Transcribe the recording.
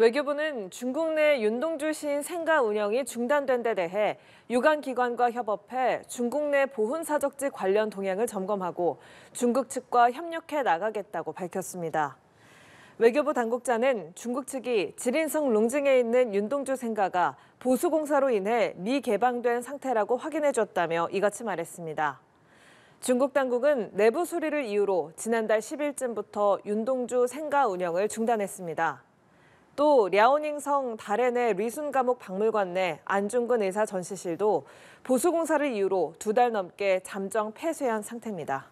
외교부는 중국 내 윤동주 시인 생가 운영이 중단된 데 대해 유관기관과 협업해 중국 내 보훈사적지 관련 동향을 점검하고 중국 측과 협력해 나가겠다고 밝혔습니다. 외교부 당국자는 중국 측이 지린성 롱징에 있는 윤동주 생가가 보수공사로 인해 미개방된 상태라고 확인해줬다며 이같이 말했습니다. 중국 당국은 내부 수리를 이유로 지난달 10일쯤부터 윤동주 생가 운영을 중단했습니다. 또 랴오닝성 다렌의 리순 감옥 박물관 내 안중근 의사 전시실도 보수공사를 이유로 두 달 넘게 잠정 폐쇄한 상태입니다.